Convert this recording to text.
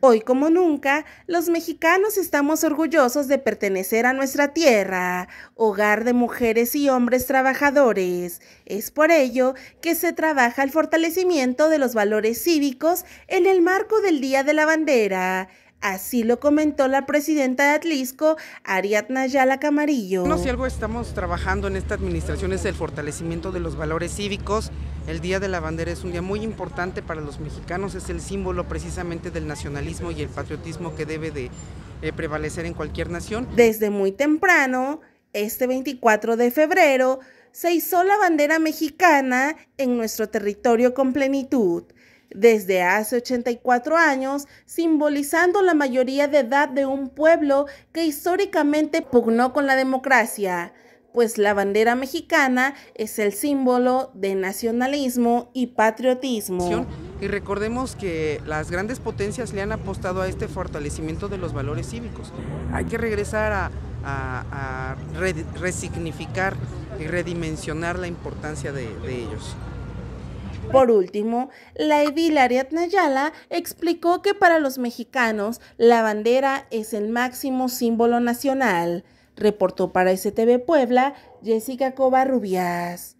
Hoy como nunca, los mexicanos estamos orgullosos de pertenecer a nuestra tierra, hogar de mujeres y hombres trabajadores. Es por ello que se trabaja el fortalecimiento de los valores cívicos en el marco del Día de la Bandera. Así lo comentó la presidenta de Atlisco, Ariadna Yala Camarillo. No, si algo estamos trabajando en esta administración es el fortalecimiento de los valores cívicos el Día de la Bandera es un día muy importante para los mexicanos, es el símbolo precisamente del nacionalismo y el patriotismo que debe de eh, prevalecer en cualquier nación. Desde muy temprano, este 24 de febrero, se hizo la bandera mexicana en nuestro territorio con plenitud. Desde hace 84 años, simbolizando la mayoría de edad de un pueblo que históricamente pugnó con la democracia pues la bandera mexicana es el símbolo de nacionalismo y patriotismo. Y recordemos que las grandes potencias le han apostado a este fortalecimiento de los valores cívicos. Hay que regresar a, resignificar y redimensionar la importancia de, ellos. Por último, la edil Ariadna explicó que para los mexicanos la bandera es el máximo símbolo nacional. Reportó para STV Puebla Jessica Covarrubias.